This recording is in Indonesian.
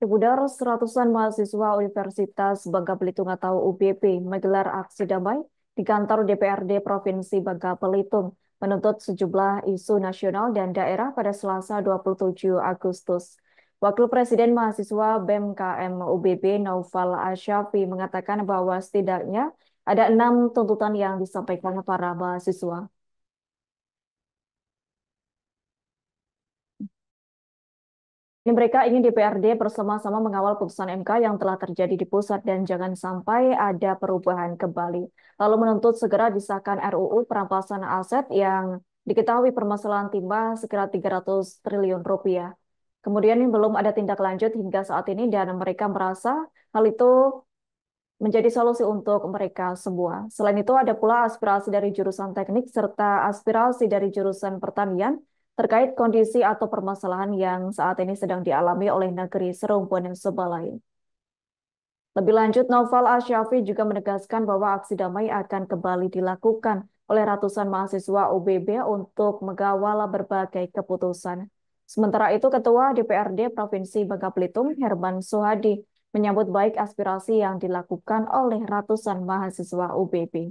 Sebudar seratusan mahasiswa Universitas Bangka Belitung atau UBP menggelar aksi damai di kantor DPRD Provinsi Bangka Belitung menuntut sejumlah isu nasional dan daerah pada Selasa 27 Agustus. Wakil Presiden Mahasiswa BMKM e UBB Naufal Asyafi mengatakan bahwa setidaknya ada enam tuntutan yang disampaikan para mahasiswa. Ini mereka ingin DPRD bersama-sama mengawal putusan MK yang telah terjadi di pusat dan jangan sampai ada perubahan kembali. Lalu menuntut segera disahkan RUU perampasan aset yang diketahui permasalahan timbah sekitar 300 triliun rupiah. Kemudian ini belum ada tindak lanjut hingga saat ini dan mereka merasa hal itu menjadi solusi untuk mereka semua. Selain itu ada pula aspirasi dari jurusan teknik serta aspirasi dari jurusan pertanian terkait kondisi atau permasalahan yang saat ini sedang dialami oleh negeri serumpun dan sebalain. Lebih lanjut, Novel Asyafi juga menegaskan bahwa aksi damai akan kembali dilakukan oleh ratusan mahasiswa UBB untuk mengawal berbagai keputusan. Sementara itu, Ketua DPRD Provinsi Bangka Belitung, Herman Sohadi, menyambut baik aspirasi yang dilakukan oleh ratusan mahasiswa UBB.